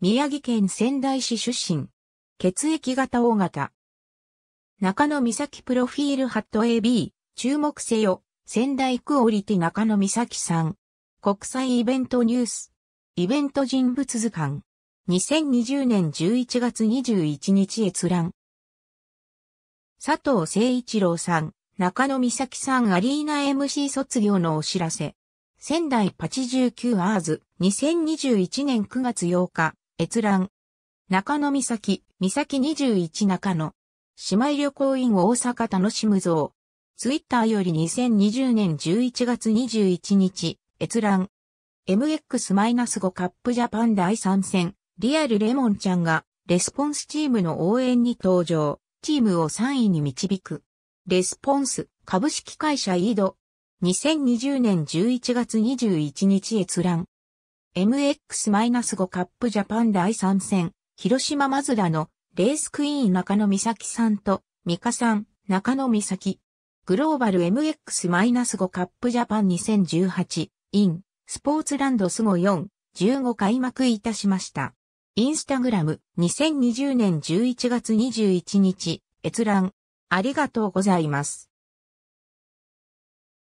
宮城県仙台市出身。血液型 O 型。中野美咲プロフィールハット AB、注目せよ、仙台クオリティ中野美咲さん。国際イベントニュース。イベント人物図鑑。2020年11月21日閲覧。佐藤誠一郎さん、中野美咲さんアリーナ MC 卒業のお知らせ。仙台89アーズ2021年9月8日閲覧。中野岬、岬21中野。姉妹旅行員大阪楽しむぞ。ツイッターより2020年11月21日、閲覧。MX-5 カップジャパン第3戦、リアルレモンちゃんが、レスポンスチームの応援に登場、チームを3位に導く。レスポンス、株式会社イード。2020年11月21日閲覧。MX-5 カップジャパン第3戦、広島マズダのレースクイーン中野美咲さんと、美香さん、中野美咲。グローバル MX-5 カップジャパン 2018in スポーツランドスゴ4、15開幕いたしました。インスタグラム2020年11月21日、閲覧。ありがとうございます。